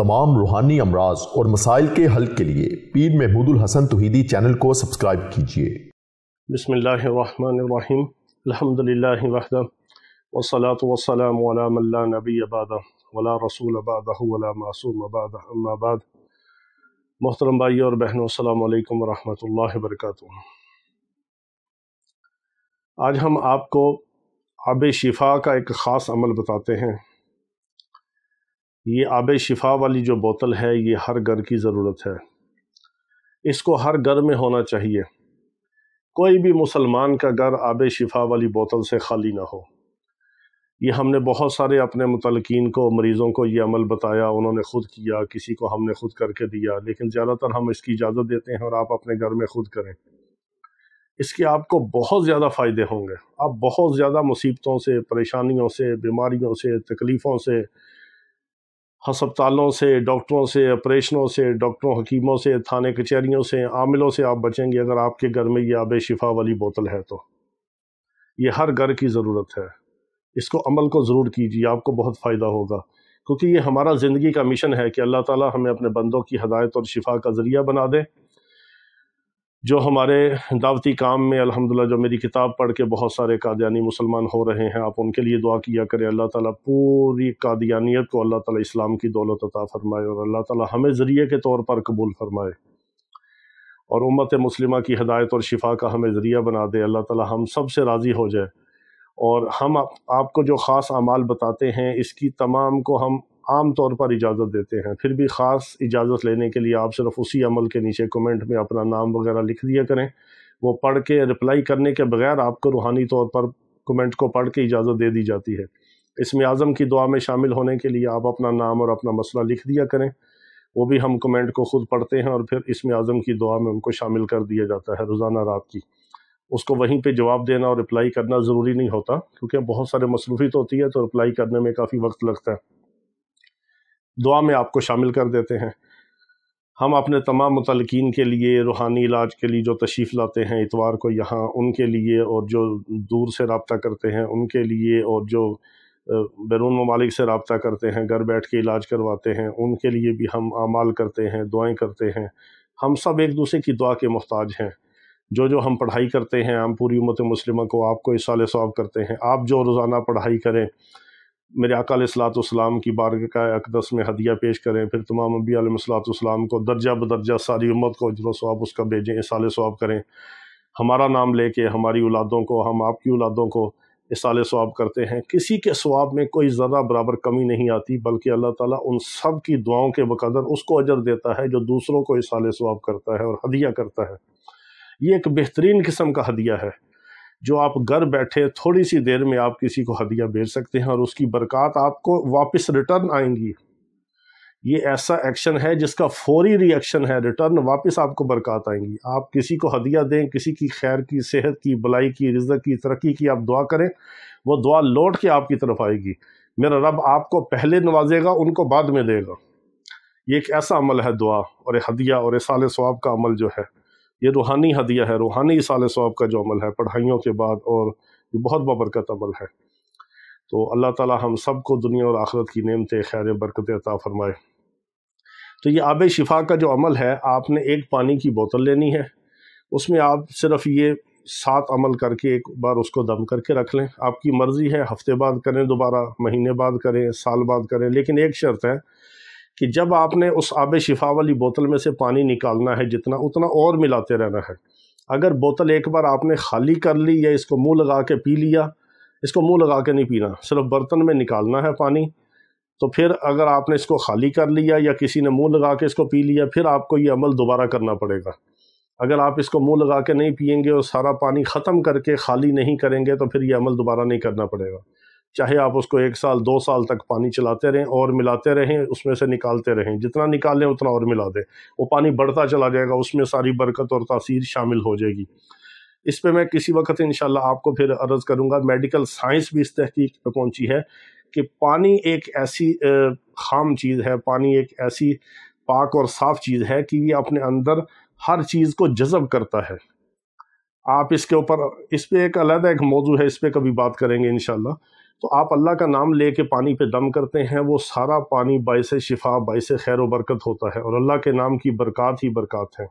तमाम रूहानी अमराज और मसाइल के हल के लिए पीर महमूदुल हसन तोहीदी चैनल को सब्सक्राइब कीजिए मोहतरम भाई और बहनों अलैक्म वरहमतुल्लाहि वबरकातुहू आज हम आपको आब शिफा का एक ख़ास अमल बताते हैं ये आब शिफा वाली जो बोतल है ये हर घर की ज़रूरत है इसको हर घर में होना चाहिए कोई भी मुसलमान का घर आब शिफा वाली बोतल से खाली ना हो ये हमने बहुत सारे अपने मुतलकिन को मरीज़ों को ये अमल बताया उन्होंने ख़ुद किया किसी को हमने ख़ुद करके दिया लेकिन ज़्यादातर हम इसकी इजाज़त देते हैं और आप अपने घर में ख़ुद करें इसके आपको बहुत ज़्यादा फ़ायदे होंगे आप बहुत ज़्यादा मुसीबतों से परेशानियों से बीमारियों से तकलीफ़ों से हस्पतालों से डॉक्टरों से ऑपरेशनों से डॉक्टरों हकीमों से थाने कचहरीों से आमिलों से आप बचेंगे अगर आपके घर में ये आब शिफा वाली बोतल है तो ये हर घर की ज़रूरत है इसको अमल को ज़रूर कीजिए आपको बहुत फ़ायदा होगा क्योंकि ये हमारा ज़िंदगी का मिशन है कि अल्लाह ताला हमें अपने बंदों की हदायत और शिफा का ज़रिया बना दें जो हमारे दावती काम में अल्हम्दुलिल्लाह जो मेरी किताब पढ़ के बहुत सारे कादियानी मुसलमान हो रहे हैं आप उनके लिए दुआ किया करें अल्लाह ताला पूरी कादियानियत को अल्लाह ताला इस्लाम की दौलत अता फ़रमाए और अल्लाह ताला हमें ज़रिए के तौर पर कबूल फ़रमाए और उम्मत मुस्लिमा की हदायत और शिफा का हमें ज़रिया बना दे अल्लाह ताली हम सब से राज़ी हो जाए और हम आप, आपको जो ख़ास अमाल बताते हैं इसकी तमाम को हम आम तौर पर इजाज़त देते हैं फिर भी ख़ास इजाज़त लेने के लिए आप सिर्फ उसी अमल के नीचे कमेंट में अपना नाम वगैरह लिख दिया करें वो पढ़ के रिप्लाई करने के बगैर आपको रूहानी तौर पर कमेंट को पढ़ के इजाज़त दे दी जाती है इसमें आज़म की दुआ में शामिल होने के लिए आप अपना नाम और अपना मसला लिख दिया करें वो भी हम कमेंट को ख़ुद पढ़ते हैं और फिर इसमें आज़म की दुआ में उनको शामिल कर दिया जाता है रोज़ाना रात की उसको वहीं पे जवाब देना और रिप्लाई करना ज़रूरी नहीं होता क्योंकि बहुत सारे मसरूफी तो होती है तो रिप्लाई करने में काफ़ी वक्त लगता है दुआ में आपको शामिल कर देते हैं हम अपने तमाम मुतलकिन के लिए रूहानी इलाज के लिए जो तशीफ़ लाते हैं इतवार को यहाँ उनके लिए और जो दूर से रबता करते हैं उनके लिए और जो बैरून ममालिक से रबता करते हैं घर बैठ के इलाज करवाते हैं उनके लिए भी हम अमाल करते हैं दुआएँ करते हैं हम सब एक दूसरे की दुआ के मोहताज हैं जो जो हम पढ़ाई करते हैं हम पूरी उम्मत मुस्लिमों को आपको इस साल सवाब करते हैं आप जो रोज़ाना पढ़ाई करें मेरे अकाल सलातम की बारगाह अकदस में हदिया पेश करें फिर तमाम अम्बी सलातम को दर्जा बदर्जा सारी उम्मत को अजर स्वाब उसका भेजें इसाल स्वाब करें हमारा नाम लेके हमारी औलादों को हम आपकी औलादों को इसाल स्वाब करते हैं किसी के स्वाब में कोई ज़रा बराबर कमी नहीं आती बल्कि अल्लाह ताली उन सब की दुआओं के बकदर उसको अजर देता है जो दूसरों को इसाल स्वाब करता है और हदिया करता है ये एक बेहतरीन किस्म का हदिया है जो आप घर बैठे थोड़ी सी देर में आप किसी को हदिया भेज सकते हैं और उसकी बरकत आपको वापस रिटर्न आएंगी ये ऐसा एक्शन है जिसका फौरी रिएक्शन है रिटर्न वापस आपको बरकत आएंगी आप किसी को हदिया दें किसी की खैर की सेहत की भलाई की रिजत की तरक्की की आप दुआ करें वो दुआ लौट के आपकी तरफ आएगी मेरा रब आपको पहले नवाजेगा उनको बाद में देगा ये एक ऐसा अमल है दुआ और हदिया और साल स्वाब का अमल जो है ये रूहानी हदिया है रूहानी साल सवाब का जो अमल है पढ़ाइयों के बाद और ये बहुत बबरकत अमल है तो अल्लाह ताला हम सब को दुनिया और आखरत की नेमतें खैर बरकत अता फरमाए तो ये आब शिफा का जो अमल है आपने एक पानी की बोतल लेनी है उसमें आप सिर्फ ये सात अमल करके एक बार उसको दम करके रख लें आपकी मर्ज़ी है हफ्ते बाद करें दोबारा महीने बाद करें साल बाद करें लेकिन एक शर्त है कि जब आपने उस आब शिफा वाली बोतल में से पानी निकालना है जितना उतना और मिलाते रहना है अगर बोतल एक बार आपने खाली कर ली या इसको मुंह लगा के पी लिया इसको मुंह लगा के नहीं पीना सिर्फ बर्तन में निकालना है पानी तो फिर अगर आपने इसको खाली कर लिया या किसी ने मुंह लगा के इसको पी लिया फिर आपको ये अमल दोबारा करना पड़ेगा अगर आप इसको मुंह लगा के नहीं पियेंगे और सारा पानी ख़त्म करके खाली नहीं करेंगे तो फिर ये अमल दोबारा नहीं करना पड़ेगा चाहे आप उसको एक साल दो साल तक पानी चलाते रहें और मिलाते रहें उसमें से निकालते रहें जितना निकालें उतना और मिला दें वो पानी बढ़ता चला जाएगा उसमें सारी बरकत और तासीर शामिल हो जाएगी इस पर मैं किसी वक्त इन आपको फिर अर्ज़ करूँगा मेडिकल साइंस भी इस तहकीक पर पहुँची है कि पानी एक ऐसी खाम चीज़ है पानी एक ऐसी पाक और साफ़ चीज़ है कि ये अपने अंदर हर चीज़ को जज़ब करता है आप इसके ऊपर इस पर एक अलग एक मौजू है इस पर कभी बात करेंगे इनशाला तो आप अल्लाह का नाम ले के पानी पे दम करते हैं वो सारा पानी बायस शिफा बायस खैर बरकत होता है और अल्लाह के नाम की बरकत ही बरक़ात है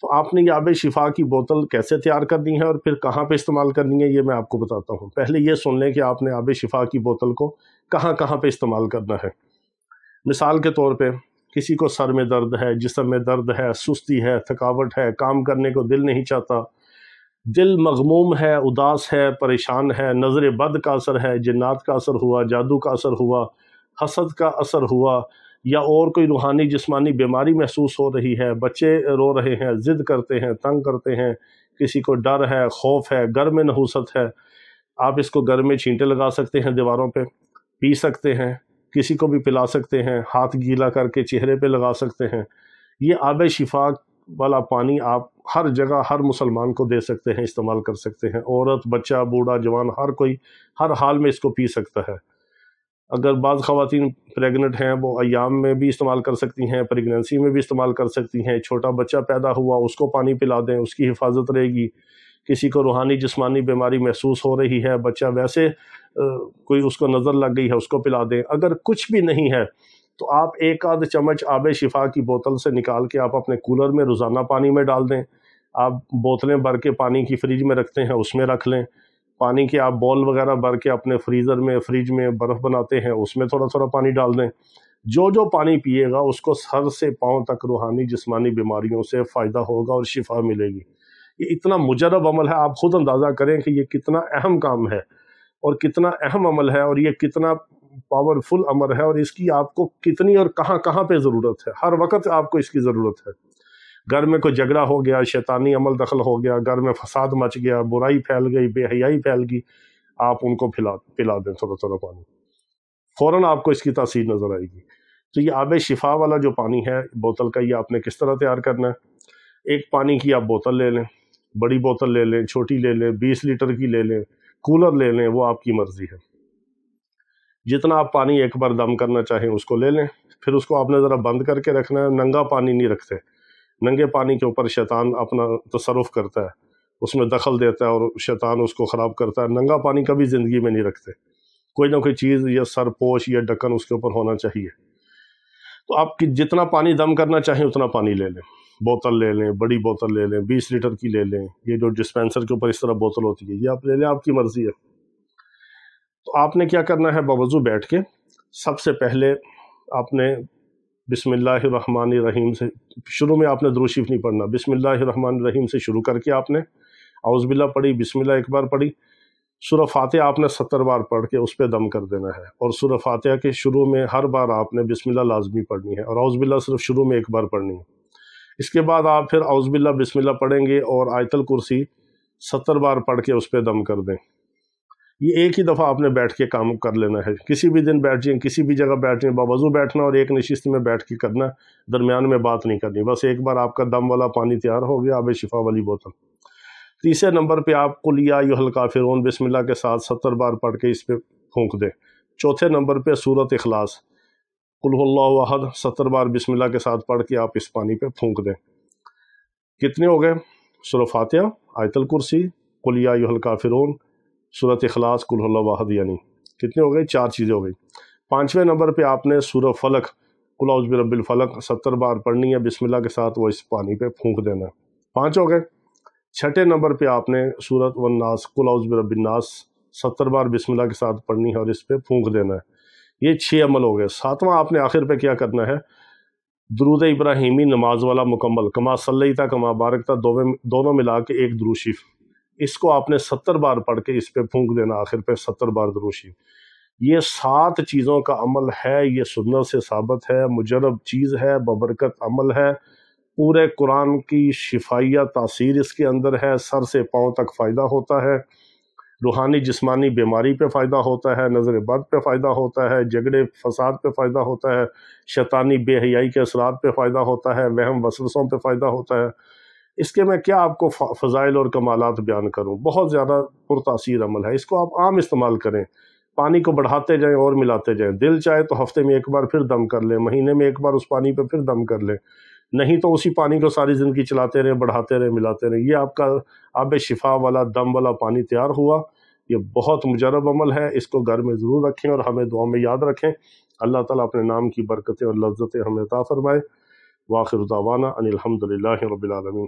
तो आपने ये आब शिफा की बोतल कैसे तैयार करनी है और फिर कहाँ पे इस्तेमाल करनी है ये मैं आपको बताता हूँ पहले ये सुन लें कि आपने आब शिफा की बोतल को कहाँ कहाँ पे इस्तेमाल करना है मिसाल के तौर पे किसी को सर में दर्द है जिसम में दर्द है सुस्ती है थकावट है काम करने को दिल नहीं चाहता दिल मगमूम है उदास है परेशान है नज़र बद का असर है जन्ात का असर हुआ जादू का असर हुआ हसद का असर हुआ या और कोई रूहानी जिसमानी बीमारी महसूस हो रही है बच्चे रो रहे हैं ज़िद करते हैं तंग करते हैं किसी को डर है खौफ है घर में नहूसत है आप इसको घर में छींटे लगा सकते हैं दीवारों पर पी सकते हैं किसी को भी पिला सकते हैं हाथ गीला करके चेहरे पर लगा सकते हैं ये आब शिफा वाला पानी आप हर जगह हर मुसलमान को दे सकते हैं इस्तेमाल कर सकते हैं औरत बच्चा बूढ़ा जवान हर कोई हर हाल में इसको पी सकता है अगर बाद खातन प्रेगनेंट हैं वो अयाम में भी इस्तेमाल कर सकती हैं प्रेगनेंसी में भी इस्तेमाल कर सकती हैं छोटा बच्चा पैदा हुआ उसको पानी पिला दें उसकी हिफाजत रहेगी किसी को रूहानी जिस्मानी बीमारी महसूस हो रही है बच्चा वैसे कोई उसको नज़र लग गई है उसको पिला दें अगर कुछ भी नहीं है तो आप एक आध चम्मच आब शिफा की बोतल से निकाल के आप अपने कूलर में रोज़ाना पानी में डाल दें आप बोतलें भर के पानी की फ्रिज में रखते हैं उसमें रख लें पानी के आप बॉल वगैरह भर के अपने फ्रीज़र में फ्रिज में बर्फ़ बनाते हैं उसमें थोड़ा थोड़ा पानी डाल दें जो जो पानी पिएगा उसको सर से पाँव तक रूहानी जिसमानी बीमारियों से फ़ायदा होगा और शिफा मिलेगी ये इतना मुजरब अमल है आप ख़ुद अंदाज़ा करें कि ये कितना अहम काम है और कितना अहम अमल है और ये कितना पावरफुल अमर है और इसकी आपको कितनी और कहाँ कहाँ पे ज़रूरत है हर वक्त आपको इसकी ज़रूरत है घर में कोई झगड़ा हो गया शैतानी अमल दखल हो गया घर में फसाद मच गया बुराई फैल गई बेहयाई फैल गई आप उनको पिला पिला दें थोड़ा थोड़ा पानी फ़ौर आपको इसकी तासीर नज़र आएगी तो ये आब शिफा वाला जो पानी है बोतल का ये आपने किस तरह तैयार करना है एक पानी की आप बोतल ले लें बड़ी बोतल ले लें छोटी ले लें बीस लीटर की ले लें कूलर ले लें वो आपकी मर्ज़ी है जितना आप पानी एक बार दम करना चाहें उसको ले लें फिर उसको आपने ज़रा बंद करके रखना है नंगा पानी नहीं रखते नंगे पानी के ऊपर शैतान अपना तसरफ तो करता है उसमें दखल देता है और शैतान उसको ख़राब करता है नंगा पानी कभी ज़िंदगी में नहीं रखते कोई ना कोई चीज़ या सरपोश या ढक्कन उसके ऊपर होना चाहिए तो आप जितना पानी दम करना चाहें उतना पानी ले लें बोतल ले लें बड़ी बोतल ले लें बीस लीटर की ले लें ये जो डिस्पेंसर के ऊपर इस तरह बोतल होती है ये आप ले लें आपकी मर्ज़ी है तो आपने क्या करना है बावजू बैठ के सबसे पहले आपने बिसमिल्लाम रहीम से शुरू में आपने द्रोशीफ नहीं पढ़ना बिसमिल्लाम रहीम से शुरू करके आपने अवज़बिल्ला पढ़ी बिसमिल्ला एक बार पढ़ी सुर फातह आपने सत्तर बार पढ़ के उस पर दम कर देना है और सुर फातह के शुरू में हर बार आपने बिसमिल्ला लाजमी पढ़नी है और अवज़बिल्ला सिर्फ शुरू में एक बार पढ़नी है इसके बाद आप फिर अवज़बिल्ला बिसमिल्ला पढ़ेंगे और आयतल कुर्सी सत्तर बार पढ़ के उस पर दम कर दें ये एक ही दफ़ा आपने बैठ के काम कर लेना है किसी भी दिन बैठ जाए किसी भी जगह बैठ जाए बावजू बैठना और एक नशिस्त में बैठ के करना दरमियान में बात नहीं करनी बस एक बार आपका दम वाला पानी तैयार हो गया आब शिफा वाली बोतल तीसरे नंबर पे आप लिया यू हल्का फिर बिस्मिल्ला के साथ सत्तर बार पढ़ के इस पर फूंक दें चौथे नंबर पे सूरत अखलास कुल्हद सत्तर बार बिस्मिल्ला के साथ पढ़ के आप इस पानी पे फूंक दें कितने हो गए सुरफातिया आयतल कुर्सी कुलिया युहल काफिरून सूरत अखलास कुल वाहद यानी कितने हो गए चार चीज़ें हो गई पाँचवें नंबर पर आपने सूर फलक कुलाउज रब्बिल फलक सत्तर बार पढ़नी है बिसमिल्ला के साथ वो इस पानी पे फूक देना है पाँच हो गए छठे नंबर पर आपने सूरत वन्नास कुलाउज रबिन्नास सत्तर बार बिसमिल्ला के साथ पढ़नी है और इस पर फूक देना है ये छः अमल हो गए सातवां आपने आखिर पे क्या करना है दरूद इब्राहिमी नमाज वाला मुकम्मल कमा था कमा बारकता दोनों मिला के एक द्रूशिफ़ इसको आपने सत्तर बार पढ़ के इस पर फूक देना आखिर पे सत्तर बार दरूशी ये सात चीज़ों का अमल है ये सुनर से साबित है मुजरब चीज़ है बबरकत अमल है पूरे कुरान की शिफाइया तासीर इसके अंदर है सर से पाँव तक फ़ायदा होता है रूहानी जिस्मानी बीमारी पे फ़ायदा होता है नज़र बद पे फ़ायदा होता है झगड़े फसाद पे फ़ायदा होता है शैतानी बेहयाई के असरात पे फ़ायदा होता है वहम वसलसों पे फ़ायदा होता है इसके मैं क्या आपको फ़ज़ाइल और कमालत बयान करूँ बहुत ज़्यादा पुरतासर अमल है इसको आप आम इस्तेमाल करें पानी को बढ़ाते जाएं और मिलाते जाएं दिल चाहे तो हफ्ते में एक बार फिर दम कर लें महीने में एक बार उस पानी पर फिर दम कर लें नहीं तो उसी पानी को सारी ज़िंदगी चलाते रहें बढ़ाते रहें मिलाते रहें यह आपका आब शिफा वाला दम वाला पानी तैयार हुआ ये बहुत मुजरब अमल है इसको घर में ज़रूर रखें और हमें दुआ में याद रखें अल्लाह ताला अपने नाम की बरकतें और लज्जतें हमें ता वाखिर दावाना अनिलहमदिल्लाबिलमी